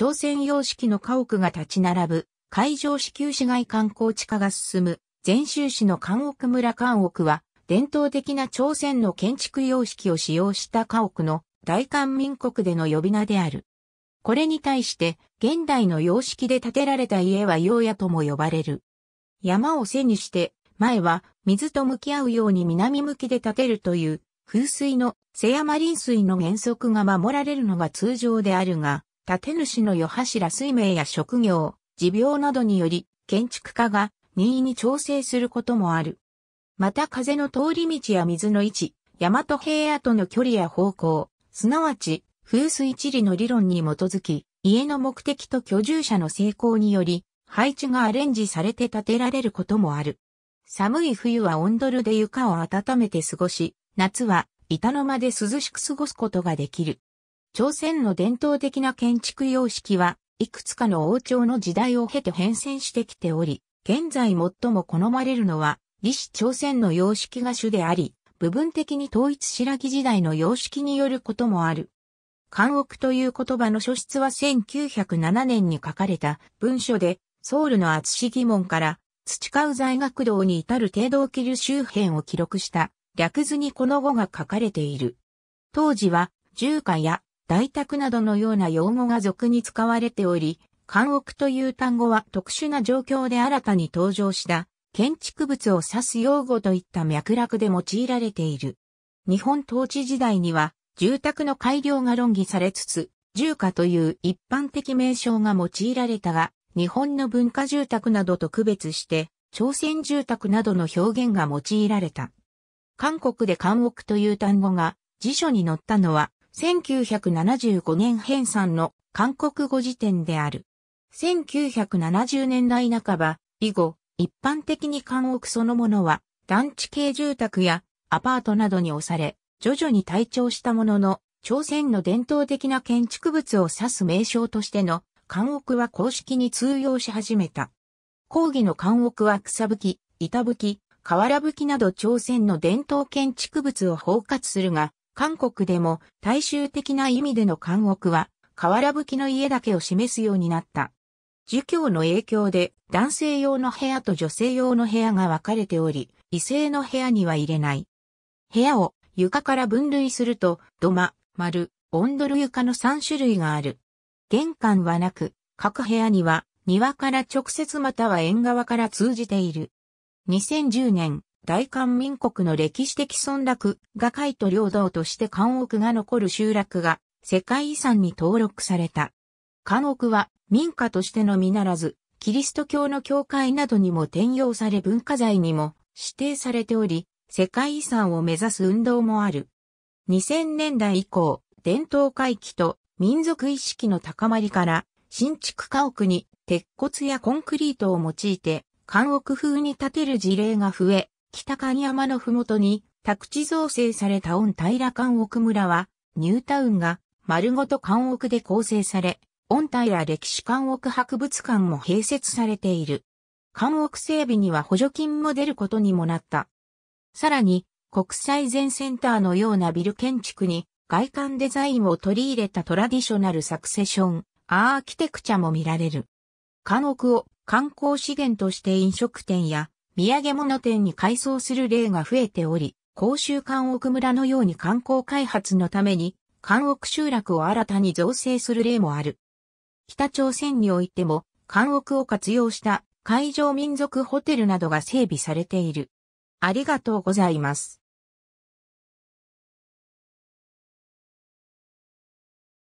朝鮮様式の家屋が立ち並ぶ、海上支給市街観光地化が進む、全州市の韓屋村韓屋は、伝統的な朝鮮の建築様式を使用した家屋の大韓民国での呼び名である。これに対して、現代の様式で建てられた家は洋屋とも呼ばれる。山を背にして、前は水と向き合うように南向きで建てるという、風水の瀬山林水の原則が守られるのが通常であるが、建主の余柱水明や職業、持病などにより、建築家が任意に調整することもある。また風の通り道や水の位置、大和平野との距離や方向、すなわち風水地理の理論に基づき、家の目的と居住者の成功により、配置がアレンジされて建てられることもある。寒い冬は温ドルで床を温めて過ごし、夏は板の間で涼しく過ごすことができる。朝鮮の伝統的な建築様式は、いくつかの王朝の時代を経て変遷してきており、現在最も好まれるのは、李氏朝鮮の様式が主であり、部分的に統一白木時代の様式によることもある。漢屋という言葉の書出は1907年に書かれた文書で、ソウルの厚志疑問から培う在学堂に至る程度を切る周辺を記録した略図にこの語が書かれている。当時は、住家や大宅などのような用語が俗に使われており、監屋という単語は特殊な状況で新たに登場した建築物を指す用語といった脈絡で用いられている。日本統治時代には住宅の改良が論議されつつ、住家という一般的名称が用いられたが、日本の文化住宅などと区別して、朝鮮住宅などの表現が用いられた。韓国で監屋という単語が辞書に載ったのは1975年編纂の韓国語辞典である。1970年代半ば、以後、一般的に韓屋そのものは、団地系住宅やアパートなどに押され、徐々に退調したものの、朝鮮の伝統的な建築物を指す名称としての韓屋は公式に通用し始めた。講義の韓屋は草吹き、板吹き、瓦吹きなど朝鮮の伝統建築物を包括するが、韓国でも大衆的な意味での監獄は、瓦葺きの家だけを示すようになった。儒教の影響で男性用の部屋と女性用の部屋が分かれており、異性の部屋には入れない。部屋を床から分類すると、土間、丸、オンドル床の3種類がある。玄関はなく、各部屋には庭から直接または縁側から通じている。2010年、大韓民国の歴史的村落が海と領土として韓屋が残る集落が世界遺産に登録された。韓屋は民家としてのみならず、キリスト教の教会などにも転用され文化財にも指定されており、世界遺産を目指す運動もある。2000年代以降、伝統回帰と民族意識の高まりから、新築家屋に鉄骨やコンクリートを用いて、韓屋風に建てる事例が増え、北神山のふもとに宅地造成された御平関奥村は、ニュータウンが丸ごと関奥で構成され、御平歴史関奥博物館も併設されている。関奥整備には補助金も出ることにもなった。さらに、国際全センターのようなビル建築に外観デザインを取り入れたトラディショナルサクセション、アーキテクチャも見られる。関奥を観光資源として飲食店や土産物店に改装する例が増えており、甲州関屋村のように観光開発のために、関屋集落を新たに造成する例もある。北朝鮮においても、関屋を活用した海上民族ホテルなどが整備されている。ありがとうございます。